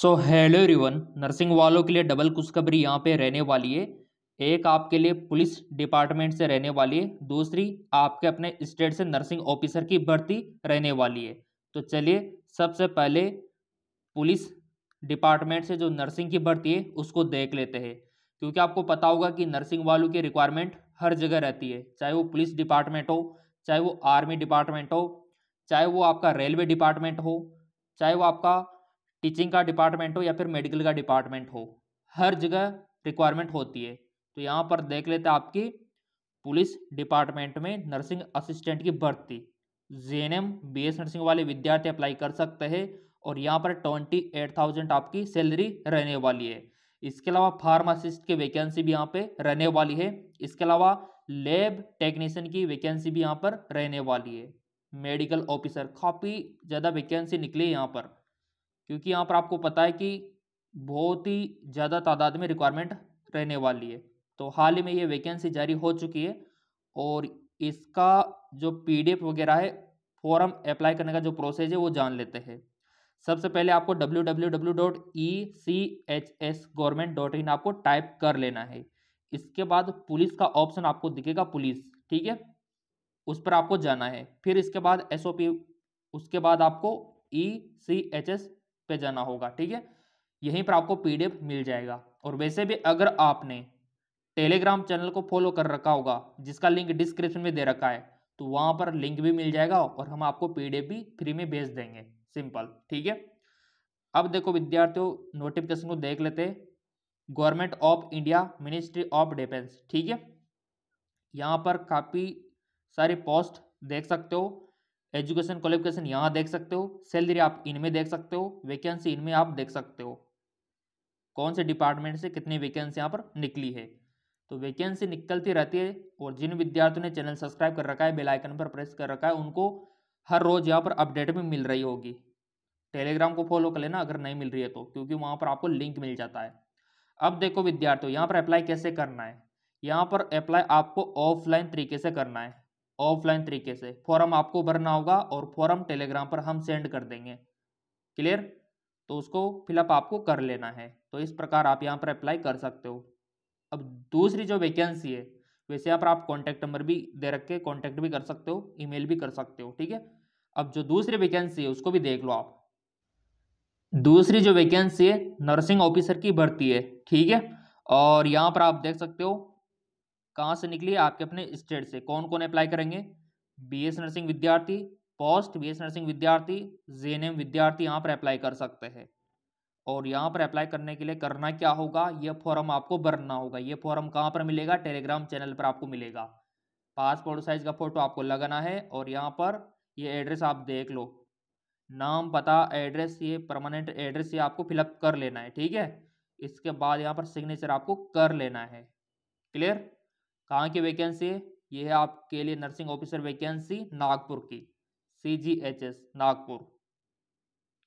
so hello रिवन nursing वालों के लिए डबल खुशखबरी यहाँ पे रहने वाली है एक आपके लिए पुलिस डिपार्टमेंट से रहने वाली है दूसरी आपके अपने स्टेट से नर्सिंग ऑफिसर की भर्ती रहने वाली है तो चलिए सबसे पहले पुलिस डिपार्टमेंट से जो नर्सिंग की भर्ती है उसको देख लेते हैं क्योंकि आपको पता होगा कि नर्सिंग वालों की रिक्वायरमेंट हर जगह रहती है चाहे वो पुलिस डिपार्टमेंट हो चाहे वो आर्मी डिपार्टमेंट हो चाहे वो आपका रेलवे डिपार्टमेंट हो चाहे वो आपका टीचिंग का डिपार्टमेंट हो या फिर मेडिकल का डिपार्टमेंट हो हर जगह रिक्वायरमेंट होती है तो यहाँ पर देख लेते हैं आपकी पुलिस डिपार्टमेंट में नर्सिंग असिस्टेंट की भर्ती J N M B S nursing वाले विद्यार्थी अप्लाई कर सकते हैं और यहाँ पर ट्वेंटी एट आपकी सैलरी रहने वाली है इसके अलावा फार्मासिस्ट की वैकेंसी भी यहाँ पे रहने वाली है इसके अलावा लैब टेक्नीशियन की वैकेंसी भी यहाँ पर रहने वाली है मेडिकल ऑफिसर काफ़ी ज़्यादा वैकेंसी निकली है यहाँ पर क्योंकि यहाँ पर आपको पता है कि बहुत ही ज़्यादा तादाद में रिक्वायरमेंट रहने वाली है तो हाल ही में ये वैकेंसी जारी हो चुकी है और इसका जो पीडीएफ वगैरह है फॉर्म अप्लाई करने का जो प्रोसेस है वो जान लेते हैं सबसे पहले आपको www.echsgovernment.in आपको टाइप कर लेना है इसके बाद पुलिस का ऑप्शन आपको दिखेगा पुलिस ठीक है उस पर आपको जाना है फिर इसके बाद एस उसके बाद आपको ई सी एच एस पे जाना होगा ठीक है यहीं पर आपको पीडीएफ मिल जाएगा और वैसे भी अगर आपने टेलीग्राम चैनल को फॉलो कर रखा होगा जिसका लिंक डिस्क्रिप्शन में दे रखा है तो वहाँ पर लिंक भी मिल जाएगा और हम आपको पीडीएफ भी फ्री में भेज देंगे सिंपल ठीक है अब देखो विद्यार्थियों नोटिफिकेशन को देख लेते government of India ministry of defence ठीक है यहाँ पर काफ़ी सारी पोस्ट देख सकते हो एजुकेशन क्वालिफिकेशन यहाँ देख सकते हो सैलरी आप इनमें देख सकते हो वैकेंसी इनमें आप देख सकते हो कौन से डिपार्टमेंट से कितनी वैकेंसी यहाँ पर निकली है तो वैकेंसी निकलती रहती है और जिन विद्यार्थियों ने चैनल सब्सक्राइब कर रखा है बेल आइकन पर प्रेस कर रखा है उनको हर रोज़ यहाँ पर अपडेट भी मिल रही होगी टेलीग्राम को फॉलो कर लेना अगर नहीं मिल रही है तो क्योंकि वहाँ पर आपको लिंक मिल जाता है अब देखो विद्यार्थियों यहाँ पर अप्लाई कैसे करना है यहाँ पर अप्लाई आपको ऑफलाइन तरीके से करना है ऑफलाइन तरीके से फॉर्म आपको भरना होगा और फॉर्म टेलीग्राम पर हम सेंड कर देंगे क्लियर तो उसको फिलअप आपको कर लेना है तो इस प्रकार आप यहाँ पर अप्लाई कर सकते हो अब दूसरी जो वैकेंसी है वैसे यहाँ पर आप कॉन्टैक्ट नंबर भी दे रख के कॉन्टैक्ट भी कर सकते हो ईमेल भी कर सकते हो ठीक है अब जो दूसरी वैकेंसी है उसको भी देख लो आप दूसरी जो वैकेंसी है नर्सिंग ऑफिसर की भर्ती है ठीक है और यहाँ पर आप देख सकते हो कहाँ से निकली आपके अपने स्टेट से कौन कौन अप्लाई करेंगे बी एस नर्सिंग विद्यार्थी पोस्ट बी एस नर्सिंग विद्यार्थी जे एन एम विद्यार्थी यहाँ पर अप्लाई कर सकते हैं और यहाँ पर अप्लाई करने के लिए करना क्या होगा ये फॉर्म आपको भरना होगा ये फॉर्म कहाँ पर मिलेगा टेलीग्राम चैनल पर आपको मिलेगा पासपोर्ट साइज का फ़ोटो आपको लगाना है और यहाँ पर ये एड्रेस आप देख लो नाम पता एड्रेस ये परमानेंट एड्रेस ये आपको फिलअप कर लेना है ठीक है इसके बाद यहाँ पर सिग्नेचर आपको कर लेना है क्लियर कहाँ की वैकेंसी है ये है आपके लिए नर्सिंग ऑफिसर वैकेंसी नागपुर की C G H S Nagpur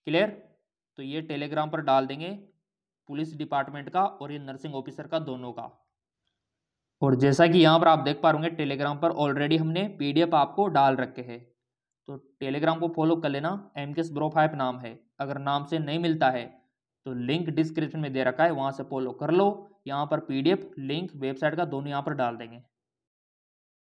clear तो ये टेलीग्राम पर डाल देंगे पुलिस डिपार्टमेंट का और ये नर्सिंग ऑफिसर का दोनों का और जैसा कि यहाँ पर आप देख पा रहे टेलीग्राम पर ऑलरेडी हमने पी आपको डाल रखे है तो टेलीग्राम को फॉलो कर लेना एम के ब्रो फाइव नाम है अगर नाम से नहीं मिलता है तो लिंक डिस्क्रिप्शन में दे रखा है वहाँ से फॉलो कर लो यहाँ पर पीडीएफ लिंक वेबसाइट का दोनों यहाँ पर डाल देंगे